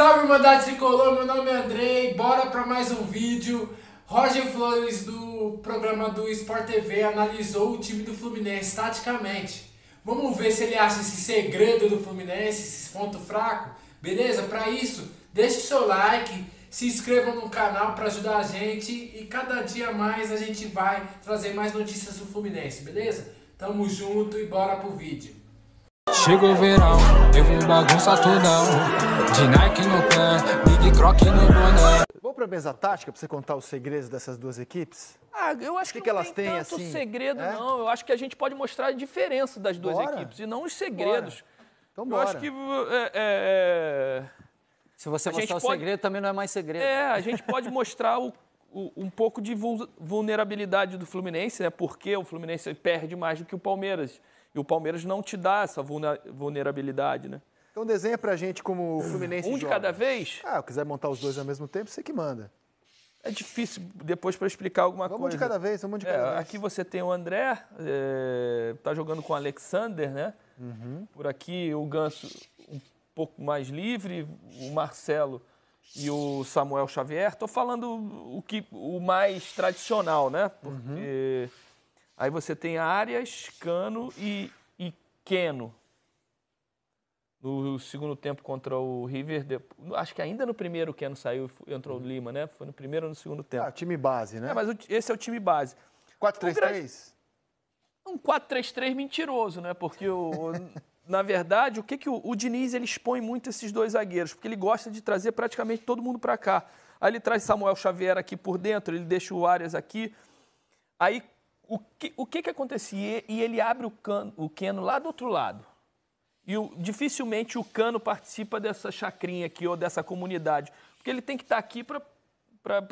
Salve, Irmandade Tricolor, meu nome é Andrei, bora para mais um vídeo. Roger Flores, do programa do Sport TV, analisou o time do Fluminense taticamente. Vamos ver se ele acha esse segredo do Fluminense, esse ponto fraco, beleza? Para isso, deixe o seu like, se inscreva no canal para ajudar a gente e cada dia mais a gente vai trazer mais notícias do Fluminense, beleza? Tamo junto e bora pro vídeo. Chega o verão, eu vou bagunçar tudão. De Nike no pé, Big Croc no boné. Vamos pra mesa tática pra você contar os segredos dessas duas equipes? Ah, eu acho que, que, que elas têm tanto assim? segredo, é? não. Eu acho que a gente pode mostrar a diferença das duas bora. equipes e não os segredos. Bora. Então bora. Eu acho que. É, é... Se você a mostrar o pode... segredo, também não é mais segredo. É, a gente pode mostrar o um pouco de vulnerabilidade do Fluminense, né? Porque o Fluminense perde mais do que o Palmeiras. E o Palmeiras não te dá essa vulnerabilidade, né? Então desenha pra gente como o Fluminense Um de joga. cada vez? Ah, quiser montar os dois ao mesmo tempo, você que manda. É difícil depois para explicar alguma vamos coisa. Um de cada vez, vamos de é, cada é, vez. Aqui você tem o André, é, tá jogando com o Alexander, né? Uhum. Por aqui o Ganso um pouco mais livre, o Marcelo e o Samuel Xavier. Estou falando o que o mais tradicional, né? Uhum. Porque uhum. Aí você tem Arias, Cano e, e Keno. No segundo tempo contra o River, depois, acho que ainda no primeiro o Keno saiu e entrou o Lima, né? Foi no primeiro ou no segundo tempo. Ah, time base, né? É, mas esse é o time base. 4-3-3? Um 4-3-3 mentiroso, né? Porque o, na verdade, o que, que o, o, Diniz ele expõe muito esses dois zagueiros, porque ele gosta de trazer praticamente todo mundo para cá. Aí ele traz Samuel Xavier aqui por dentro, ele deixa o Arias aqui. Aí o que, o que, que acontecia? E ele abre o cano, o cano lá do outro lado. E o, dificilmente o cano participa dessa chacrinha aqui ou dessa comunidade. Porque ele tem que estar tá aqui para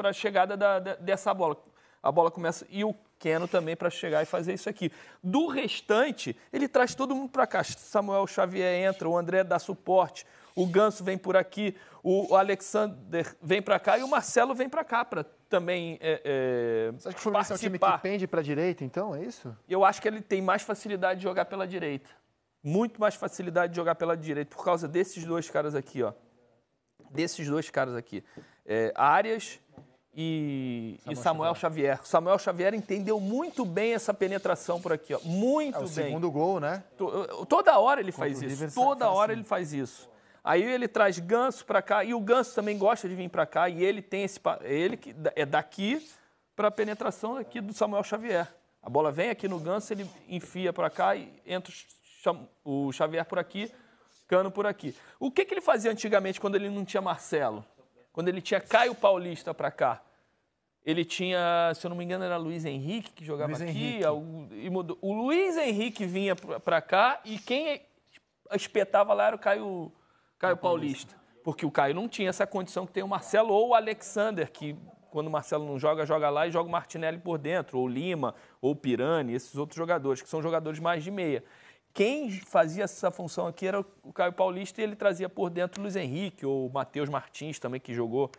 a chegada da, da, dessa bola. A bola começa. E o pequeno também para chegar e fazer isso aqui. Do restante, ele traz todo mundo para cá. Samuel Xavier entra, o André dá suporte, o Ganso vem por aqui, o Alexander vem para cá e o Marcelo vem para cá para também é, é, Você acha que o Fluminense é um time que pende para a direita, então, é isso? Eu acho que ele tem mais facilidade de jogar pela direita. Muito mais facilidade de jogar pela direita, por causa desses dois caras aqui, ó. Desses dois caras aqui. É, Arias e Samuel, e Samuel Xavier. Xavier. Samuel Xavier entendeu muito bem essa penetração por aqui, ó. Muito é, o bem. segundo gol, né? Toda hora ele faz isso. Toda hora assim. ele faz isso. Aí ele traz Ganso para cá e o Ganso também gosta de vir para cá e ele tem esse ele que é daqui para a penetração aqui do Samuel Xavier. A bola vem aqui no Ganso, ele enfia para cá e entra o Xavier por aqui, Cano por aqui. O que, que ele fazia antigamente quando ele não tinha Marcelo? Quando ele tinha Caio Paulista para cá? Ele tinha, se eu não me engano, era Luiz Henrique que jogava Luiz aqui. Henrique. O Luiz Henrique vinha para cá e quem espetava lá era o Caio, Caio Paulista. Porque o Caio não tinha essa condição que tem o Marcelo ou o Alexander, que quando o Marcelo não joga, joga lá e joga o Martinelli por dentro, ou Lima, ou Pirani, esses outros jogadores, que são jogadores mais de meia. Quem fazia essa função aqui era o Caio Paulista e ele trazia por dentro o Luiz Henrique, ou o Matheus Martins também, que jogou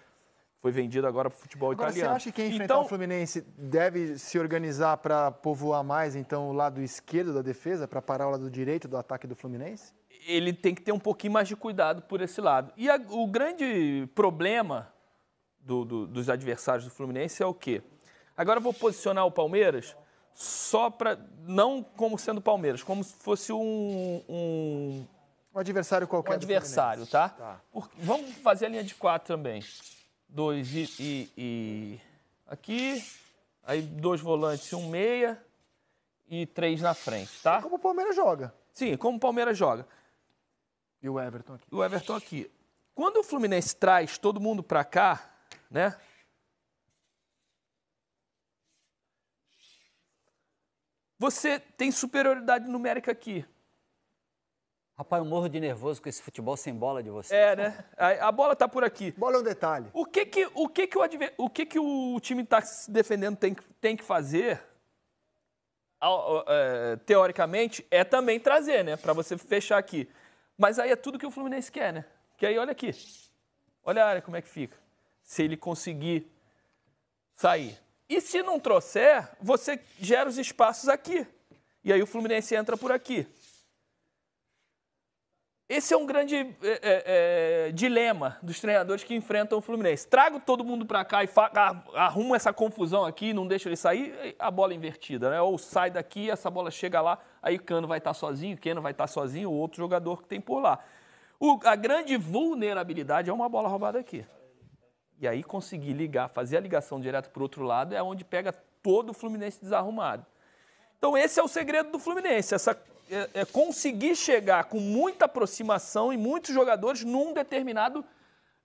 foi vendido agora para o futebol agora, italiano. Você acha que quem enfrentar então, o Fluminense deve se organizar para povoar mais então o lado esquerdo da defesa, para parar o lado direito do ataque do Fluminense? Ele tem que ter um pouquinho mais de cuidado por esse lado. E a, o grande problema do, do, dos adversários do Fluminense é o quê? Agora eu vou posicionar o Palmeiras só para. não como sendo o Palmeiras, como se fosse um, um um adversário qualquer. Um adversário, tá? tá? vamos fazer a linha de quatro também dois e, e, e aqui, aí dois volantes, um meia e três na frente, tá? como o Palmeiras joga. Sim, como o Palmeiras joga. E o Everton aqui. O Everton aqui. Quando o Fluminense traz todo mundo para cá, né? Você tem superioridade numérica aqui. Rapaz, eu morro de nervoso com esse futebol sem bola de vocês. É, né? A, a bola tá por aqui. Bola é um detalhe. O que que o, que que o, adver, o, que que o time que tá se defendendo tem, tem que fazer, é, teoricamente, é também trazer, né? Para você fechar aqui. Mas aí é tudo que o Fluminense quer, né? Que aí, olha aqui. Olha a área como é que fica. Se ele conseguir sair. E se não trouxer, você gera os espaços aqui. E aí o Fluminense entra por aqui. Esse é um grande é, é, é, dilema dos treinadores que enfrentam o Fluminense. Trago todo mundo para cá e arrumo essa confusão aqui, não deixo ele sair, a bola invertida, né? Ou sai daqui, essa bola chega lá, aí o Cano vai estar tá sozinho, o Keno vai estar tá sozinho, o outro jogador que tem por lá. O, a grande vulnerabilidade é uma bola roubada aqui. E aí conseguir ligar, fazer a ligação direto para o outro lado é onde pega todo o Fluminense desarrumado. Então esse é o segredo do Fluminense, essa é, é conseguir chegar com muita aproximação e muitos jogadores num determinado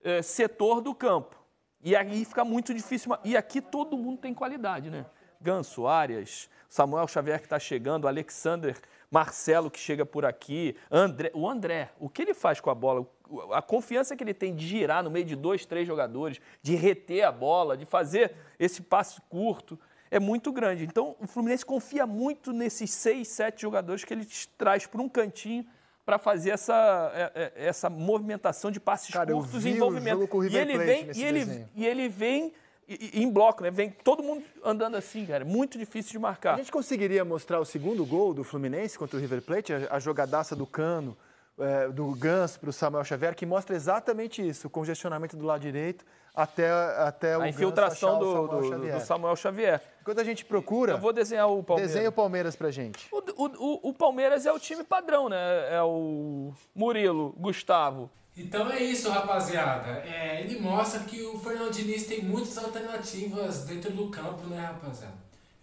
é, setor do campo. E aí fica muito difícil. E aqui todo mundo tem qualidade, né? Ganso, Arias, Samuel Xavier que está chegando, Alexander Marcelo que chega por aqui, André, o André, o que ele faz com a bola? A confiança que ele tem de girar no meio de dois, três jogadores, de reter a bola, de fazer esse passo curto é muito grande. Então, o Fluminense confia muito nesses seis, sete jogadores que ele traz para um cantinho para fazer essa, é, é, essa movimentação de passes Cara, curtos e envolvimento. e ele vem e ele, e ele vem em bloco, né? Vem todo mundo andando assim, cara. É muito difícil de marcar. A gente conseguiria mostrar o segundo gol do Fluminense contra o River Plate, a, a jogadaça do Cano, é, do Ganso para o Samuel Xavier, que mostra exatamente isso, o congestionamento do lado direito, até, até a infiltração do, Samuel do, do, Samuel Xavier. Enquanto a gente procura. Eu vou desenhar o Palmeiras. Desenha o Palmeiras pra gente. O, o, o, Palmeiras é o time padrão, né? É o Murilo, Gustavo. Então é isso, rapaziada. É, ele mostra que o Fernando Diniz tem muitas alternativas dentro do campo, né, rapaziada?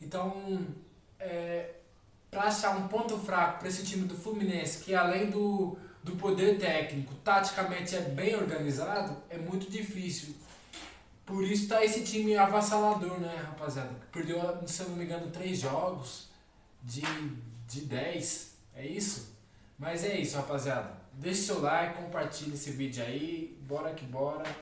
Então, é, pra achar um ponto fraco pra esse time do Fluminense, que além do, do poder técnico, taticamente é bem organizado, é muito difícil. Por isso tá esse time avassalador, né, rapaziada? Perdeu, se eu não me engano, três jogos de, de dez É isso? Mas é isso, rapaziada. Deixe seu like, compartilhe esse vídeo aí. Bora que bora.